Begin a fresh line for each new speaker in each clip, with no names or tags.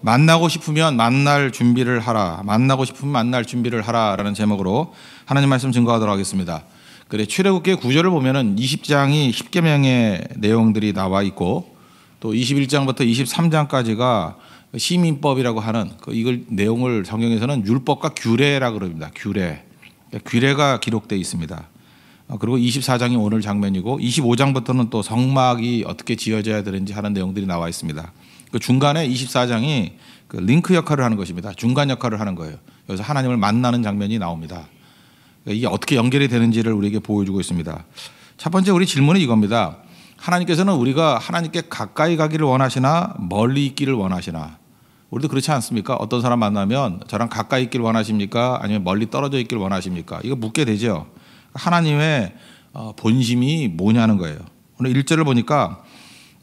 만나고 싶으면 만날 준비를 하라. 만나고 싶으면 만날 준비를 하라라는 제목으로 하나님 말씀 증거하도록 하겠습니다. 그래 출애굽기의 구절을 보면은 20장이 10계명의 내용들이 나와 있고 또 21장부터 23장까지가 시민법이라고 하는 그 이걸 내용을 성경에서는 율법과 규례라 그럽니다. 규례. 그러니까 규례가 기록되 어 있습니다. 그리고 24장이 오늘 장면이고 25장부터는 또 성막이 어떻게 지어져야 되는지 하는 내용들이 나와 있습니다. 그 중간에 24장이 그 링크 역할을 하는 것입니다. 중간 역할을 하는 거예요. 여기서 하나님을 만나는 장면이 나옵니다. 그러니까 이게 어떻게 연결이 되는지를 우리에게 보여주고 있습니다. 첫 번째 우리 질문은 이겁니다. 하나님께서는 우리가 하나님께 가까이 가기를 원하시나 멀리 있기를 원하시나 우리도 그렇지 않습니까? 어떤 사람 만나면 저랑 가까이 있기를 원하십니까? 아니면 멀리 떨어져 있기를 원하십니까? 이거 묻게 되죠. 하나님의 어, 본심이 뭐냐는 거예요. 오늘 1절을 보니까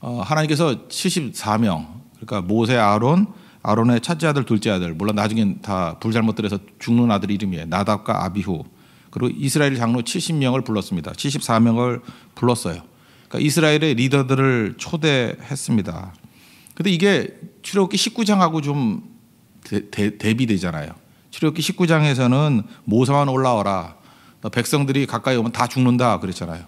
어, 하나님께서 74명 그러니까 모세, 아론, 아론의 첫째 아들, 둘째 아들 물론 나중엔 다 불잘못들에서 죽는 아들 이름이에요. 나답과 아비후 그리고 이스라엘 장로 70명을 불렀습니다. 74명을 불렀어요. 그러니까 이스라엘의 리더들을 초대했습니다. 근데 이게 출애굽기 19장하고 좀 대, 대, 대비되잖아요. 출애굽기 19장에서는 모세만 올라와라. 백성들이 가까이 오면 다 죽는다 그랬잖아요.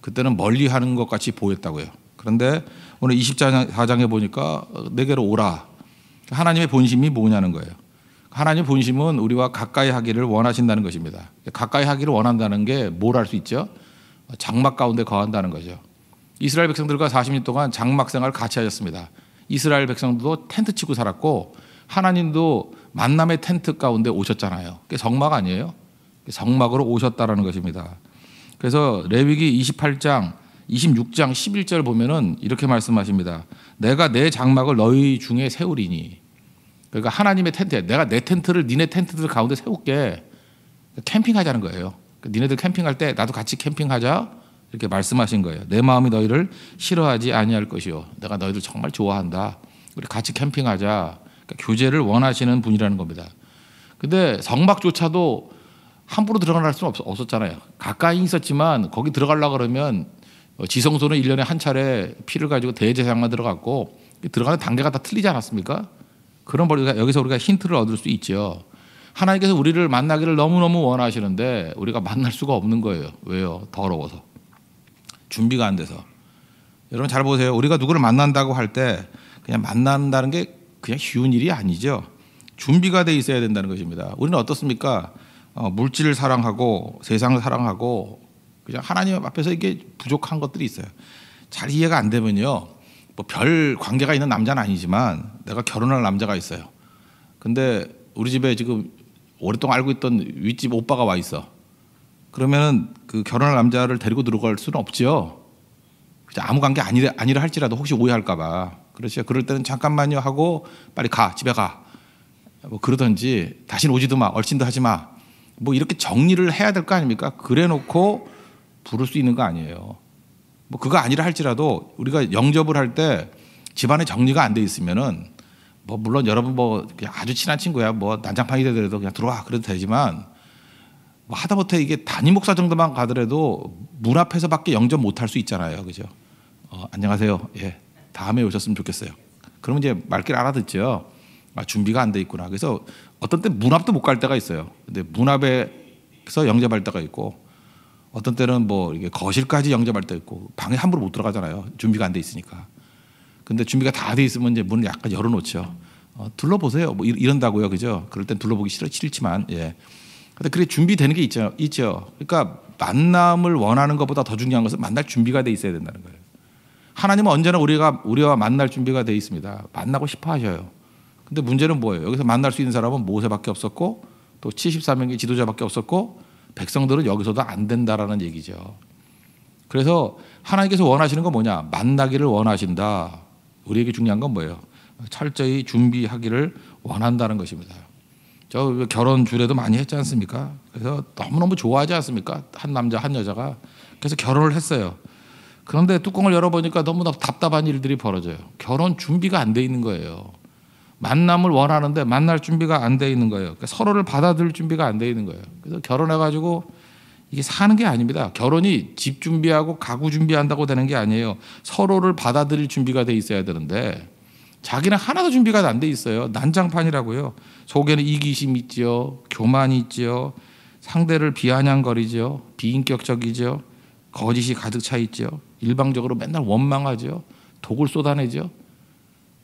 그때는 멀리 하는 것 같이 보였다고요. 그런데 오늘 24장에 보니까 어, 내게로 오라. 하나님의 본심이 뭐냐는 거예요. 하나님의 본심은 우리와 가까이 하기를 원하신다는 것입니다. 가까이 하기를 원한다는 게 뭘 할 수 있죠? 장막 가운데 거한다는 거죠. 이스라엘 백성들과 40년 동안 장막 생활을 같이 하셨습니다. 이스라엘 백성들도 텐트 치고 살았고 하나님도 만남의 텐트 가운데 오셨잖아요. 그게 성막 아니에요? 성막으로 오셨다라는 것입니다. 그래서 레위기 28장 26장 11절 보면은 이렇게 말씀하십니다. 내가 내 장막을 너희 중에 세우리니. 그러니까 하나님의 텐트에 내가 내 텐트를 니네 텐트들 가운데 세울게. 캠핑하자는 거예요. 그러니까 니네들 캠핑할 때 나도 같이 캠핑하자. 이렇게 말씀하신 거예요. 내 마음이 너희를 싫어하지 아니할 것이요. 내가 너희들 정말 좋아한다. 우리 같이 캠핑하자. 그러니까 교제를 원하시는 분이라는 겁니다. 근데 성막조차도 함부로 들어갈 수는 없, 었잖아요 가까이 있었지만 거기 들어가려 그러면 어, 지성소는 1년에 한 차례 피를 가지고 대제사장만 들어갔고 들어가는 단계가 다 틀리지 않았습니까? 그런 벌 그러니까 여기서 우리가 힌트를 얻을 수 있죠. 하나님께서 우리를 만나기를 너무너무 원하시는데 우리가 만날 수가 없는 거예요. 왜요? 더러워서. 준비가 안 돼서. 여러분 잘 보세요. 우리가 누구를 만난다고 할 때 그냥 만난다는 게 그냥 쉬운 일이 아니죠. 준비가 돼 있어야 된다는 것입니다. 우리는 어떻습니까? 어, 물질을 사랑하고 세상을 사랑하고 그냥 하나님 앞에서 이게 부족한 것들이 있어요. 잘 이해가 안 되면요. 뭐 별 관계가 있는 남자는 아니지만 내가 결혼할 남자가 있어요. 근데 우리 집에 지금 오랫동안 알고 있던 윗집 오빠가 와 있어. 그러면은 그 결혼할 남자를 데리고 들어갈 수는 없지요. 아무 관계 아니라, 아니라 할지라도 혹시 오해할까봐. 그렇죠. 그럴 때는 잠깐만요 하고 빨리 가 집에 가. 뭐 그러든지 다신 오지도 마 얼씬도 하지 마. 뭐 이렇게 정리를 해야 될 거 아닙니까? 그래놓고 부를 수 있는 거 아니에요. 뭐 그거 아니라 할지라도 우리가 영접을 할 때 집안에 정리가 안 돼 있으면은 뭐 물론 여러분 뭐 아주 친한 친구야 뭐 난장판이 되더라도 그냥 들어와 그래도 되지만 뭐 하다못해 이게 단임 목사 정도만 가더라도 문 앞에서밖에 영접 못 할 수 있잖아요, 그죠? 어, 안녕하세요. 예, 다음에 오셨으면 좋겠어요. 그러면 이제 말길 알아듣죠. 아, 준비가 안 돼 있구나. 그래서 어떤 때 문 앞도 못 갈 때가 있어요. 근데 문 앞에서 영접할 때가 있고 어떤 때는 뭐 이게 거실까지 영접할 때 있고 방에 함부로 못 들어가잖아요. 준비가 안 돼 있으니까. 근데 준비가 다 돼 있으면 이제 문을 약간 열어놓죠. 어, 둘러보세요. 뭐 이런다고요, 그죠? 그럴 땐 둘러보기 싫어 싫지만 예. 근데 그래 준비되는 게 있죠. 있죠. 그러니까 만남을 원하는 것보다 더 중요한 것은 만날 준비가 돼 있어야 된다는 거예요. 하나님은 언제나 우리가 우리와 만날 준비가 돼 있습니다. 만나고 싶어 하셔요. 근데 문제는 뭐예요? 여기서 만날 수 있는 사람은 모세밖에 없었고 또7 4명의 지도자밖에 없었고 백성들은 여기서도 안 된다라는 얘기죠. 그래서 하나님께서 원하시는 건 뭐냐? 만나기를 원하신다. 우리에게 중요한 건 뭐예요? 철저히 준비하기를 원한다는 것입니다. 저 결혼 주례도 많이 했지 않습니까? 그래서 너무너무 좋아하지 않습니까? 한 남자, 한 여자가. 그래서 결혼을 했어요. 그런데 뚜껑을 열어보니까 너무나 답답한 일들이 벌어져요. 결혼 준비가 안 돼 있는 거예요. 만남을 원하는데 만날 준비가 안 돼 있는 거예요. 그러니까 서로를 받아들일 준비가 안 돼 있는 거예요. 그래서 결혼해가지고 이게 사는 게 아닙니다. 결혼이 집 준비하고 가구 준비한다고 되는 게 아니에요. 서로를 받아들일 준비가 돼 있어야 되는데 자기는 하나도 준비가 안 돼 있어요. 난장판이라고요. 속에는 이기심 있지요. 교만이 있지요. 상대를 비아냥거리죠비인격적이죠 거짓이 가득 차있죠 일방적으로 맨날 원망하죠 독을 쏟아내죠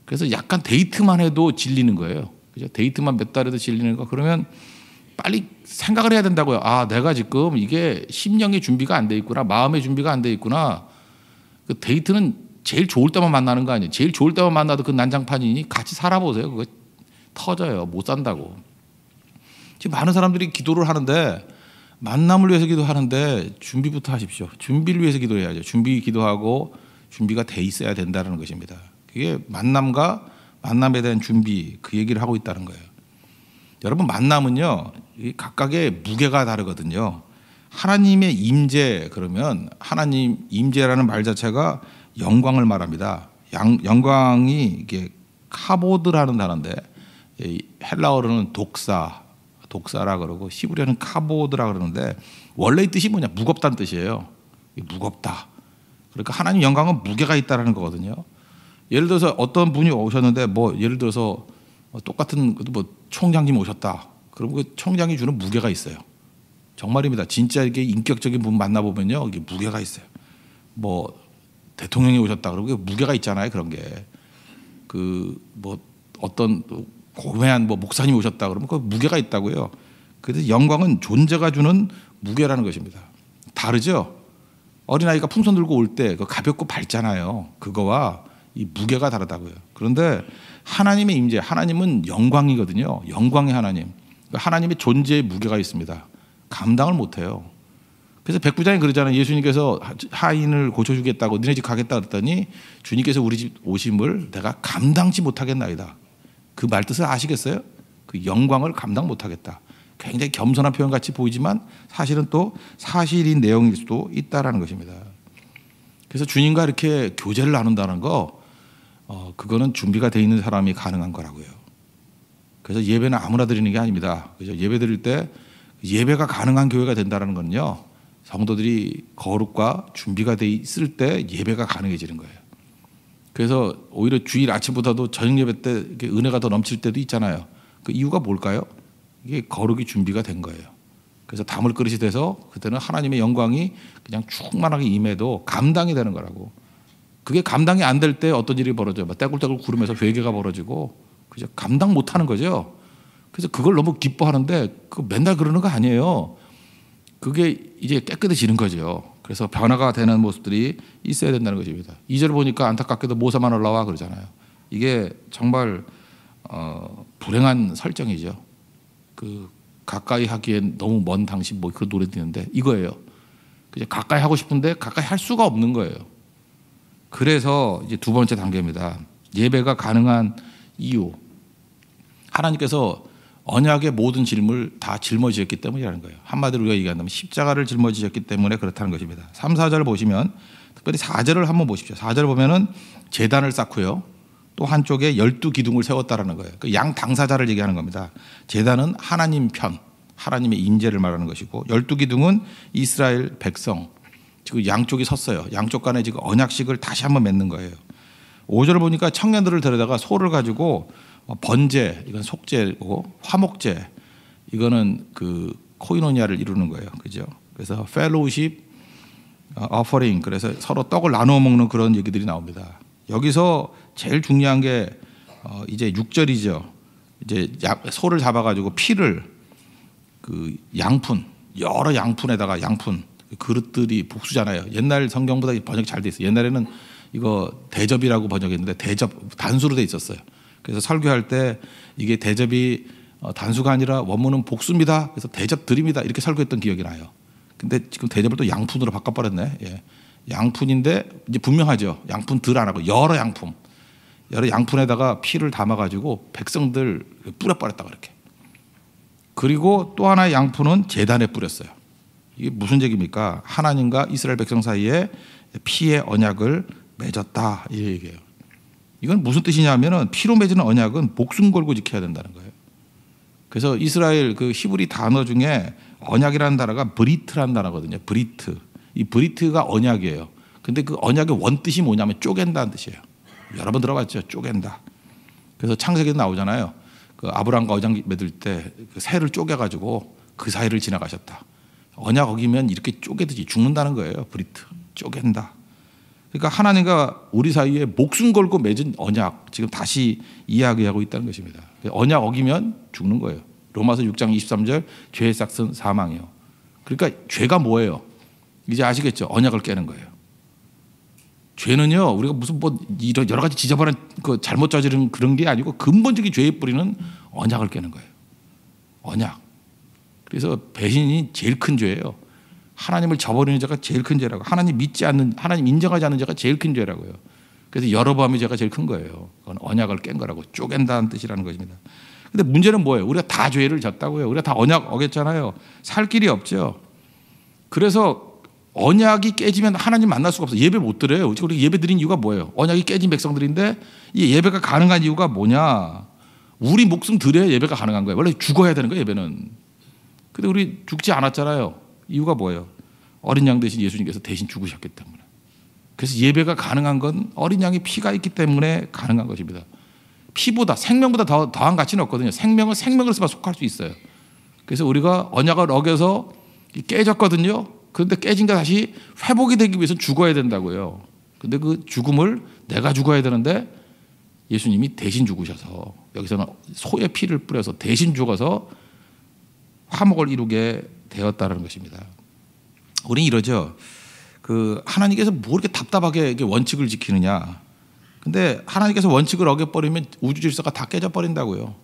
그래서 약간 데이트만 해도 질리는 거예요. 그죠? 데이트만 몇 달 해도 질리는 거. 그러면 빨리 생각을 해야 된다고요. 아, 내가 지금 이게 심령의 준비가 안 돼 있구나. 마음의 준비가 안 돼 있구나. 그 데이트는 제일 좋을 때만 만나는 거 아니에요. 제일 좋을 때만 만나도 그 난장판이니 같이 살아보세요. 그거 터져요. 못 산다고. 지금 많은 사람들이 기도를 하는데 만남을 위해서 기도하는데 준비부터 하십시오. 준비를 위해서 기도해야죠. 준비 기도하고 준비가 돼 있어야 된다는 것입니다. 이게 만남과 만남에 대한 준비 그 얘기를 하고 있다는 거예요. 여러분 만남은요 각각의 무게가 다르거든요. 하나님의 임재 그러면 하나님 임재라는 말 자체가 영광을 말합니다. 양, 영광이 이게 카보드라는 단어인데 헬라어로는 독사, 독사라 그러고 시브리어는 카보드라 그러는데 원래 이 뜻이 뭐냐 무겁다는 뜻이에요. 무겁다. 그러니까 하나님 영광은 무게가 있다라는 거거든요. 예를 들어서 어떤 분이 오셨는데 뭐 예를 들어서 뭐 똑같은 뭐 총장님 오셨다. 그럼 그 총장이 주는 무게가 있어요. 정말입니다. 진짜 이게 인격적인 분 만나보면요. 이게 무게가 있어요. 뭐 대통령이 오셨다. 그러면 무게가 있잖아요. 그런 게. 그 뭐 어떤 고매한 뭐 목사님 오셨다. 그러면 그 무게가 있다고요. 그래서 영광은 존재가 주는 무게라는 것입니다. 다르죠? 어린아이가 풍선 들고 올때그 가볍고 밝잖아요. 그거와 이 무게가 다르다고요. 그런데 하나님의 임재, 하나님은 영광이거든요. 영광의 하나님. 그러니까 하나님의 존재의 무게가 있습니다. 감당을 못해요. 그래서 백부장이 그러잖아요. 예수님께서 하인을 고쳐주겠다고 너네 집 가겠다 그랬더니 주님께서 우리 집 오심을 내가 감당치 못하겠나이다. 그 말뜻을 아시겠어요? 그 영광을 감당 못하겠다. 굉장히 겸손한 표현 같이 보이지만 사실은 또 사실인 내용일 수도 있다라는 것입니다. 그래서 주님과 이렇게 교제를 나눈다는 거 어, 그거는 준비가 돼 있는 사람이 가능한 거라고요. 그래서 예배는 아무나 드리는 게 아닙니다. 그죠? 예배 드릴 때 예배가 가능한 교회가 된다는 건요. 성도들이 거룩과 준비가 돼 있을 때 예배가 가능해지는 거예요. 그래서 오히려 주일 아침보다도 저녁 예배 때 은혜가 더 넘칠 때도 있잖아요. 그 이유가 뭘까요? 이게 거룩이 준비가 된 거예요. 그래서 담을 그릇이 돼서 그때는 하나님의 영광이 그냥 충만하게 임해도 감당이 되는 거라고. 그게 감당이 안 될 때 어떤 일이 벌어져요. 떼굴떼굴 구르면서 회개가 벌어지고 그죠? 감당 못 하는 거죠. 그래서 그걸 너무 기뻐하는데 그 맨날 그러는 거 아니에요. 그게 이제 깨끗해지는 거죠. 그래서 변화가 되는 모습들이 있어야 된다는 것입니다. 2절 보니까 안타깝게도 모세만 올라와 그러잖아요. 이게 정말 어, 불행한 설정이죠. 그 가까이 하기엔 너무 먼 당신 뭐그 노래 듣는데 이거예요. 그냥 가까이 하고 싶은데 가까이 할 수가 없는 거예요. 그래서 이제 두 번째 단계입니다. 예배가 가능한 이유. 하나님께서 언약의 모든 짊을 다 짊어지셨기 때문이라는 거예요. 한마디로 우리가 얘기한다면 십자가를 짊어지셨기 때문에 그렇다는 것입니다. 3, 4절을 보시면 특별히 4절을 한번 보십시오. 4절 보면은 재단을 쌓고요. 또 한쪽에 열두 기둥을 세웠다라는 거예요. 그양 당사자를 얘기하는 겁니다. 재단은 하나님 편, 하나님의 인재를 말하는 것이고 열두 기둥은 이스라엘 백성, 지금 양쪽이 섰어요. 양쪽 간에 지금 언약식을 다시 한번 맺는 거예요. 5절을 보니까 청년들을 데려다가 소를 가지고 뭐 번제, 이건 속제고 화목제, 이거는 그 코이노니아를 이루는 거예요. 그죠? 그래서 fellowship, 어, offering, 그래서 서로 떡을 나누어 먹는 그런 얘기들이 나옵니다. 여기서 제일 중요한 게 어, 이제 6절이죠. 이제 소를 잡아가지고 피를 그 양푼, 여러 양푼에다가 양푼, 그릇들이 복수잖아요. 옛날 성경보다 번역이 잘 돼 있어요. 옛날에는 이거 대접이라고 번역했는데 대접 단수로 돼 있었어요. 그래서 설교할 때 이게 대접이 어, 단수가 아니라 원문은 복수입니다. 그래서 대접 드립니다. 이렇게 설교했던 기억이 나요. 근데 지금 대접을 또 양푼으로 바꿔버렸네. 예. 양푼인데 이제 분명하죠. 양푼 들 안 하고 여러 양품, 여러 양푼에다가 피를 담아가지고 백성들 그 뿌려버렸다 그렇게. 그리고 또 하나의 양푼은 재단에 뿌렸어요. 이게 무슨 얘기입니까? 하나님과 이스라엘 백성 사이에 피의 언약을 맺었다 이 얘기예요. 이건 무슨 뜻이냐면은 피로 맺은 언약은 목숨 걸고 지켜야 된다는 거예요. 그래서 이스라엘 그 히브리 단어 중에 언약이라는 단어가 브리트라는 단어거든요. 브리트. 이 브리트가 언약이에요. 근데 그 언약의 원뜻이 뭐냐면 쪼갠다는 뜻이에요. 여러 번 들어봤죠. 쪼갠다. 그래서 창세기에 나오잖아요. 그 아브람과 어장 맺을 때그 새를 쪼개가지고 그 사이를 지나가셨다. 언약 어기면 이렇게 쪼개듯이 죽는다는 거예요. 브리트. 쪼갠다. 그러니까 하나님과 우리 사이에 목숨 걸고 맺은 언약 지금 다시 이야기하고 있다는 것입니다. 언약 어기면 죽는 거예요. 로마서 6장 23절 죄의 싹은 사망이요. 그러니까 죄가 뭐예요? 이제 아시겠죠? 언약을 깨는 거예요. 죄는요 우리가 무슨 뭐 이런 여러 가지 지저분한 그 잘못 저지른 그런 게 아니고 근본적인 죄의 뿌리는 언약을 깨는 거예요. 언약. 그래서 배신이 제일 큰 죄예요. 하나님을 저버리는 자가 제일 큰 죄라고. 하나님 믿지 않는, 하나님 인정하지 않는 자가 제일 큰 죄라고요. 그래서 여러밤이 죄가 제일 큰 거예요. 그건 언약을 깬 거라고 쪼갠다는 뜻이라는 것입니다. 근데 문제는 뭐예요? 우리가 다 죄를 졌다고요. 우리가 다 언약 어겼잖아요. 살 길이 없죠. 그래서 언약이 깨지면 하나님 만날 수가 없어. 예배 못 드려요. 우리 예배 드린 이유가 뭐예요? 언약이 깨진 백성들인데 이 예배가 가능한 이유가 뭐냐? 우리 목숨 드려야 예배가 가능한 거예요. 원래 죽어야 되는 거예요, 예배는. 근데 우리 죽지 않았잖아요. 이유가 뭐예요? 어린 양 대신 예수님께서 대신 죽으셨기 때문에. 그래서 예배가 가능한 건 어린 양의 피가 있기 때문에 가능한 것입니다. 피보다 생명보다 더, 더한 가치는 없거든요. 생명은 생명으로서만 속할 수 있어요. 그래서 우리가 언약을 어겨서 깨졌거든요. 그런데 깨진 게 다시 회복이 되기 위해서 죽어야 된다고요. 근데 그 죽음을 내가 죽어야 되는데 예수님이 대신 죽으셔서 여기서는 소의 피를 뿌려서 대신 죽어서 화목을 이루게 되었다는 것입니다. 우리 이러죠. 그 하나님께서 뭐 이렇게 답답하게 원칙을 지키느냐. 근데 하나님께서 원칙을 어겨버리면 우주 질서가 다 깨져버린다고요.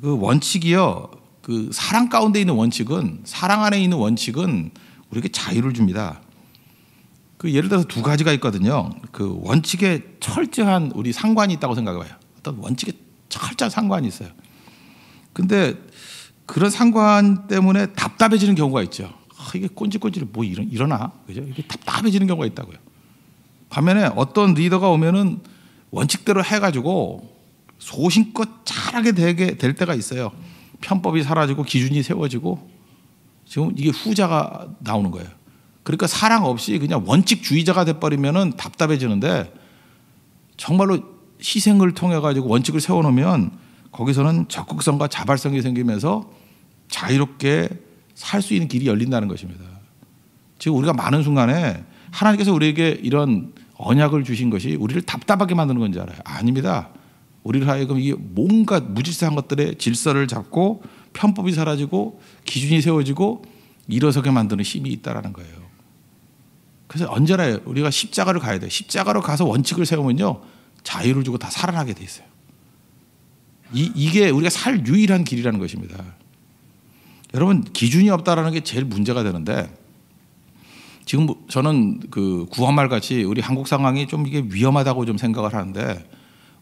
그 원칙이요. 그 사랑 가운데 있는 원칙은 사랑 안에 있는 원칙은 우리에게 자유를 줍니다. 그 예를 들어서 두 가지가 있거든요. 그 원칙에 철저한 우리 상관이 있다고 생각해 봐요. 어떤 원칙에 철저한 상관이 있어요. 근데 그런 상관 때문에 답답해지는 경우가 있죠. 아, 이게 꼰질꼰질 뭐 이런 일어나 그죠? 이게 답답해지는 경우가 있다고요. 반면에 어떤 리더가 오면은 원칙대로 해가지고 소신껏 잘하게 되게 될 때가 있어요. 편법이 사라지고 기준이 세워지고 지금 이게 후자가 나오는 거예요. 그러니까 사랑 없이 그냥 원칙주의자가 돼버리면은 답답해지는데 정말로 희생을 통해 가지고 원칙을 세워놓으면 거기서는 적극성과 자발성이 생기면서 자유롭게 살 수 있는 길이 열린다는 것입니다. 지금 우리가 많은 순간에 하나님께서 우리에게 이런 언약을 주신 것이 우리를 답답하게 만드는 건지 알아요. 아닙니다. 우리를 하여금 이 뭔가 무질서한 것들의 질서를 잡고 편법이 사라지고 기준이 세워지고 일어서게 만드는 힘이 있다라는 거예요. 그래서 언제나 우리가 십자가를 가야 돼. 십자가로 가서 원칙을 세우면요. 자유를 주고 다 살아나게 돼 있어요. 이, 이게 우리가 살 유일한 길이라는 것입니다. 여러분 기준이 없다라는 게 제일 문제가 되는데 지금 저는 그 구한말 같이 우리 한국 상황이 좀 이게 위험하다고 좀 생각을 하는데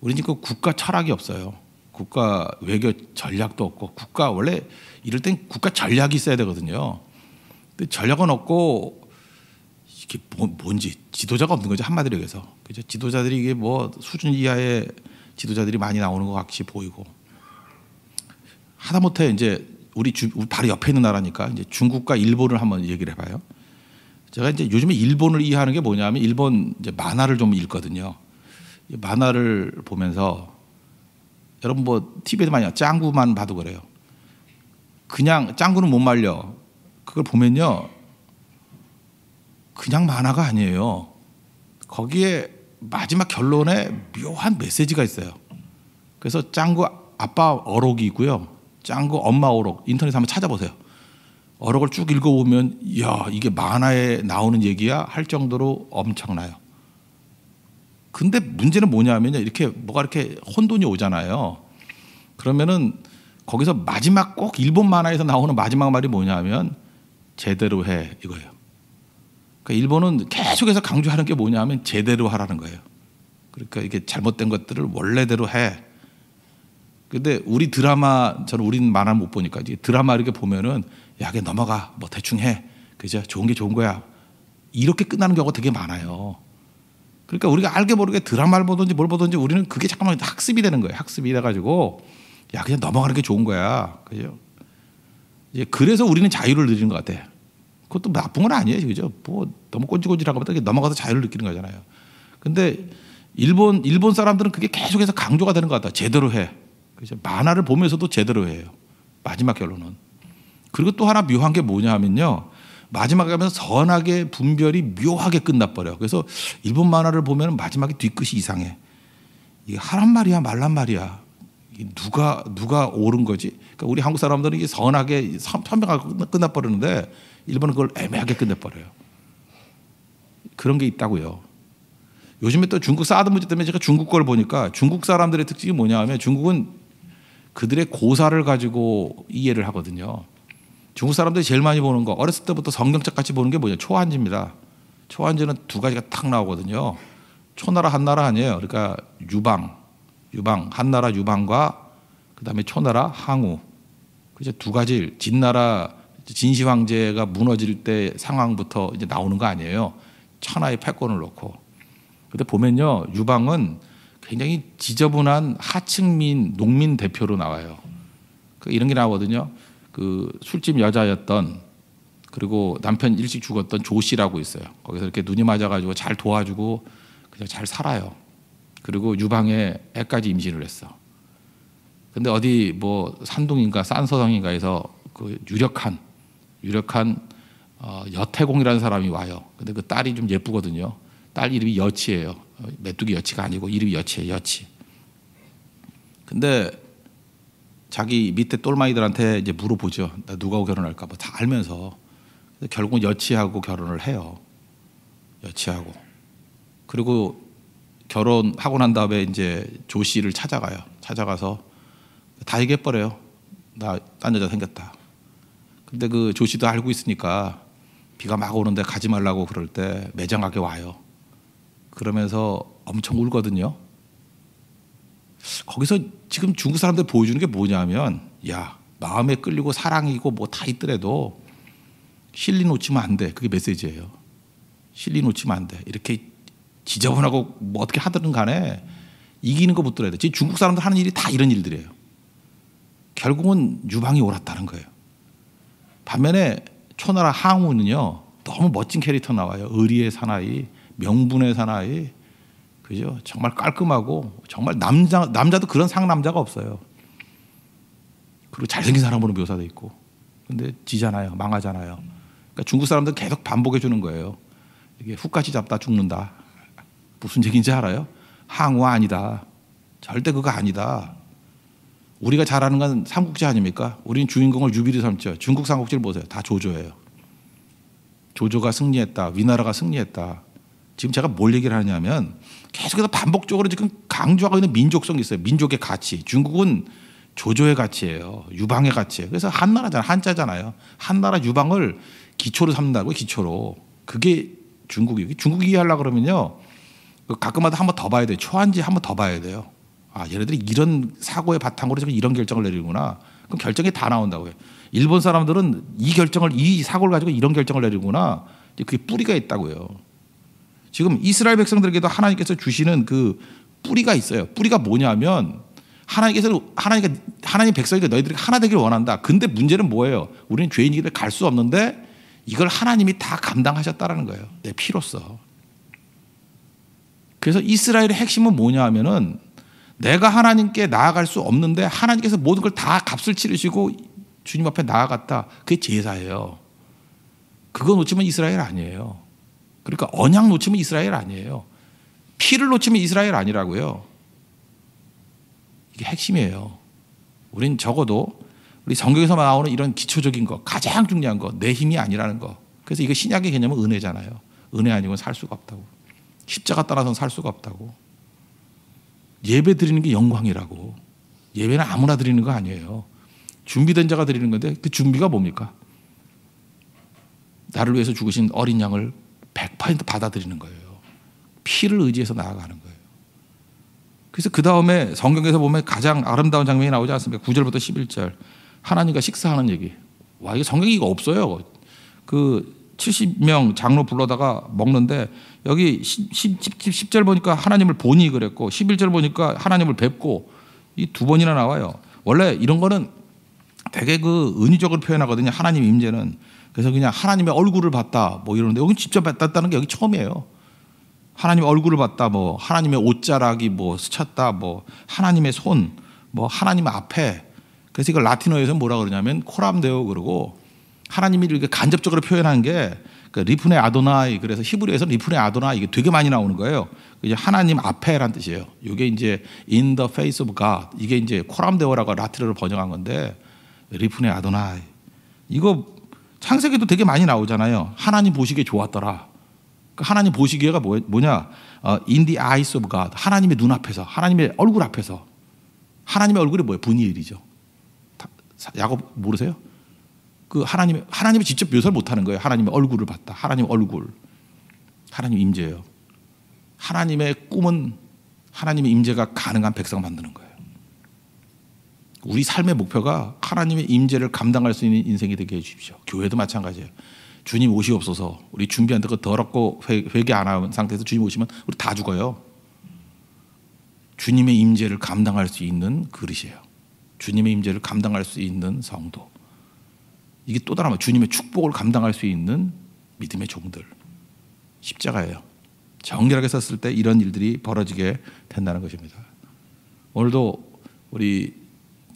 우리 지금 그 국가 철학이 없어요. 국가 외교 전략도 없고 국가 원래 이럴 땐 국가 전략이 있어야 되거든요. 근데 전략은 없고 이게 뭐, 뭔지 지도자가 없는 거죠 한마디로 해서 그죠 지도자들이 이게 뭐 수준 이하의 지도자들이 많이 나오는 것 같이 보이고 하다못해 이제 우리 주, 바로 옆에 있는 나라니까 이제 중국과 일본을 한번 얘기를 해봐요. 제가 이제 요즘에 일본을 이해하는 게 뭐냐면 일본 이제 만화를 좀 읽거든요. 만화를 보면서 여러분 뭐 TV에도 많이 짱구만 봐도 그래요. 그냥 짱구는 못 말려. 그걸 보면요. 그냥 만화가 아니에요. 거기에 마지막 결론에 묘한 메시지가 있어요. 그래서 짱구 아빠 어록이고요. 짱구 엄마 어록 인터넷 한번 찾아보세요. 어록을 쭉 읽어보면 야 이게 만화에 나오는 얘기야 할 정도로 엄청나요. 근데 문제는 뭐냐면요 이렇게 뭐가 이렇게 혼돈이 오잖아요. 그러면은 거기서 마지막 꼭 일본 만화에서 나오는 마지막 말이 뭐냐면 제대로 해 이거예요. 그러니까 일본은 계속해서 강조하는 게 뭐냐면 하 제대로 하라는 거예요. 그러니까 이게 잘못된 것들을 원래대로 해. 근데 우리 드라마 저는 우린 만화 못 보니까 드라마 이렇게 보면은 야게 넘어가 뭐 대충 해 그죠 좋은 게 좋은 거야 이렇게 끝나는 경우가 되게 많아요. 그러니까 우리가 알게 모르게 드라마를 보든지 뭘 보든지 우리는 그게 잠깐만 학습이 되는 거예요. 학습이 돼가지고 야 그냥 넘어가는 게 좋은 거야 그죠? 이제 그래서 우리는 자유를 누리는 것 같아. 그것도 나쁜 건 아니에요. 그죠? 뭐 너무 꼰질꼰질한 것보다 넘어가서 자유를 느끼는 거잖아요. 근데 일본 일본 사람들은 그게 계속해서 강조가 되는 것 같다. 제대로 해. 그죠? 만화를 보면서도 제대로 해요. 마지막 결론은. 그리고 또 하나 묘한 게 뭐냐 하면요. 마지막에 가면 선악의 분별이 묘하게 끝나버려. 그래서 일본 만화를 보면 마지막에 뒤끝이 이상해. 이게 하란 말이야, 말란 말이야. 누가 누가 옳은 거지? 그러니까 우리 한국 사람들은 이게 선하게 선명하게 끝나버리는데 일본은 그걸 애매하게 끝내버려요. 그런 게 있다고요. 요즘에 또 중국 사드 문제 때문에 제가 중국 걸 보니까 중국 사람들의 특징이 뭐냐 하면 중국은 그들의 고사를 가지고 이해를 하거든요. 중국 사람들이 제일 많이 보는 거 어렸을 때부터 성경책 같이 보는 게 뭐냐 초한지입니다. 초한지는 두 가지가 탁 나오거든요. 초나라 한나라 아니에요. 그러니까 유방, 유방, 한나라 유방과 그다음에 초나라 항우. 그제 두 가지 진나라 진시 황제가 무너질 때 상황부터 이제 나오는 거 아니에요. 천하의 패권을 놓고. 근데 보면요. 유방은 굉장히 지저분한 하층민 농민 대표로 나와요. 그 이런 게 나오거든요. 그 술집 여자였던 그리고 남편 일찍 죽었던 조 씨라고 있어요. 거기서 이렇게 눈이 맞아가지고 잘 도와주고 그냥 잘 살아요. 그리고 유방에 애까지 임신을 했어. 근데 어디 뭐 산둥인가 싼서성인가에서 그 유력한 유력한 어, 여태공이라는 사람이 와요. 근데 그 딸이 좀 예쁘거든요. 딸 이름이 여치예요. 어, 메뚜기 여치가 아니고 이름이 여치예요. 여치. 근데 자기 밑에 똘마이들한테 이제 물어보죠. 나 누가하고 결혼할까 봐다 알면서 결국 여치하고 결혼을 해요. 여치하고 그리고 결혼하고 난 다음에 이제 조 씨를 찾아가요. 찾아가서 다 얘기해 버려요. 나 딴 여자 생겼다. 근데 그 조씨도 알고 있으니까 비가 막 오는데 가지 말라고 그럴 때 매장하게 와요. 그러면서 엄청 울거든요. 거기서 지금 중국 사람들 보여주는 게 뭐냐면, 야, 마음에 끌리고 사랑이고 뭐 다 있더라도 실리 놓치면 안 돼. 그게 메시지예요. 실리 놓치면 안 돼. 이렇게 지저분하고 뭐 어떻게 하든 간에 이기는 거 못들어야 돼. 지금 중국 사람들 하는 일이 다 이런 일들이에요. 결국은 유방이 옳았다는 거예요. 반면에 초나라 항우는요 너무 멋진 캐릭터 나와요. 의리의 사나이, 명분의 사나이, 그죠? 정말 깔끔하고 정말 남자 남자도 그런 상남자가 없어요. 그리고 잘생긴 사람으로 묘사돼 있고, 근데 지잖아요, 망하잖아요. 그러니까 중국 사람들 계속 반복해 주는 거예요. 이게 후까지 잡다 죽는다. 무슨 얘기인지 알아요? 항우 아니다. 절대 그거 아니다. 우리가 잘하는 건 삼국지 아닙니까? 우리는 주인공을 유비로 삼죠. 중국 삼국지를 보세요. 다 조조예요. 조조가 승리했다. 위나라가 승리했다. 지금 제가 뭘 얘기를 하냐면 계속해서 반복적으로 지금 강조하고 있는 민족성이 있어요. 민족의 가치. 중국은 조조의 가치예요. 유방의 가치예요. 그래서 한나라잖아요. 한자잖아요. 한나라 유방을 기초로 삼는다고 기초로. 그게 중국이 에요 중국 이해하려 그러면요. 그 가끔마다 한 번 더 봐야 돼요. 초한지 한 번 더 봐야 돼요. 아, 얘네들이 이런 사고의 바탕으로 지금 이런 결정을 내리구나. 그럼 결정이 다 나온다고 해. 일본 사람들은 이 결정을 이 사고를 가지고 이런 결정을 내리구나. 그게 뿌리가 있다고요. 지금 이스라엘 백성들에게도 하나님께서 주시는 그 뿌리가 있어요. 뿌리가 뭐냐면 하나님께서 하나님 하나님 백성에게 너희들이 하나 되기를 원한다. 근데 문제는 뭐예요? 우리는 죄인이기를 갈수 없는데 이걸 하나님이 다 감당하셨다라는 거예요. 내피로써 그래서 이스라엘의 핵심은 뭐냐 하면은 내가 하나님께 나아갈 수 없는데 하나님께서 모든 걸 다 값을 치르시고 주님 앞에 나아갔다. 그게 제사예요. 그거 놓치면 이스라엘 아니에요. 그러니까 언약 놓치면 이스라엘 아니에요. 피를 놓치면 이스라엘 아니라고요. 이게 핵심이에요. 우린 적어도 우리 성경에서 나오는 이런 기초적인 것, 가장 중요한 것, 내 힘이 아니라는 것. 그래서 이거 신약의 개념은 은혜잖아요. 은혜 아니면살 수가 없다고. 십자가 따라서는 살 수가 없다고. 예배 드리는 게 영광이라고. 예배는 아무나 드리는 거 아니에요. 준비된 자가 드리는 건데 그 준비가 뭡니까? 나를 위해서 죽으신 어린 양을 100% 받아들이는 거예요. 피를 의지해서 나아가는 거예요. 그래서 그 다음에 성경에서 보면 가장 아름다운 장면이 나오지 않습니까? 9절부터 11절. 하나님과 식사하는 얘기. 와, 이거 성경이 이거 없어요. 그 70명 장로 불러다가 먹는데 여기 10, 10, 절 보니까 하나님을 보니 그랬고 11절 보니까 하나님을 뵙고 이 두 번이나 나와요. 원래 이런 거는 되게 그 은유적으로 표현하거든요. 하나님 임재는. 그래서 그냥 하나님의 얼굴을 봤다 뭐 이러는데 여기 직접 봤다는 게 여기 처음이에요. 하나님 의 얼굴을 봤다 뭐 하나님의 옷자락이 뭐 스쳤다 뭐 하나님의 손 뭐 하나님 앞에 그래서 이걸 라틴어에서 뭐라 그러냐면 코람데오 그러고 하나님이 이렇게 간접적으로 표현한 게 그 리프네 아도나이 그래서 히브리에서 리프네 아도나이 이게 되게 많이 나오는 거예요. 그 이제 하나님 앞에란 뜻이에요. 이게 이제 in the face of God 이게 이제 코람데오라고 라트르를 번역한 건데 리프네 아도나이 이거 창세기도 되게 많이 나오잖아요. 하나님 보시기에 좋았더라. 그 하나님 보시기에가 뭐, 뭐냐? 어, in the eyes of God. 하나님의 눈앞에서, 하나님의 얼굴 앞에서. 하나님의 얼굴이 뭐예요? 분이엘이죠. 야곱 모르세요? 그 하나님 하나님이 직접 묘사를 못하는 거예요. 하나님의 얼굴을 봤다. 하나님 얼굴, 하나님 임재예요. 하나님의 꿈은 하나님의 임재가 가능한 백성 만드는 거예요. 우리 삶의 목표가 하나님의 임재를 감당할 수 있는 인생이 되게 해주십시오. 교회도 마찬가지예요. 주님 오시없어서 우리 준비 한되그 더럽고 회개 안 한 상태에서 주님 오시면 우리 다 죽어요. 주님의 임재를 감당할 수 있는 그릇이에요. 주님의 임재를 감당할 수 있는 성도. 이게 또 다른 주님의 축복을 감당할 수 있는 믿음의 종들 십자가예요. 정결하게 섰을 때 이런 일들이 벌어지게 된다는 것입니다. 오늘도 우리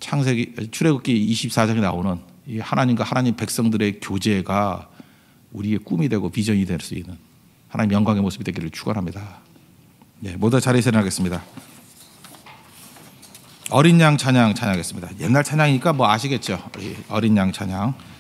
창세기 출애굽기 24장에 나오는 하나님과 하나님 백성들의 교제가 우리의 꿈이 되고 비전이 될 수 있는 하나님 영광의 모습이 되기를 축원합니다. 네, 모두 자리에 서나겠습니다. 어린 양 찬양 찬양하겠습니다. 옛날 찬양이니까 뭐 아시겠죠? 어린 양 찬양.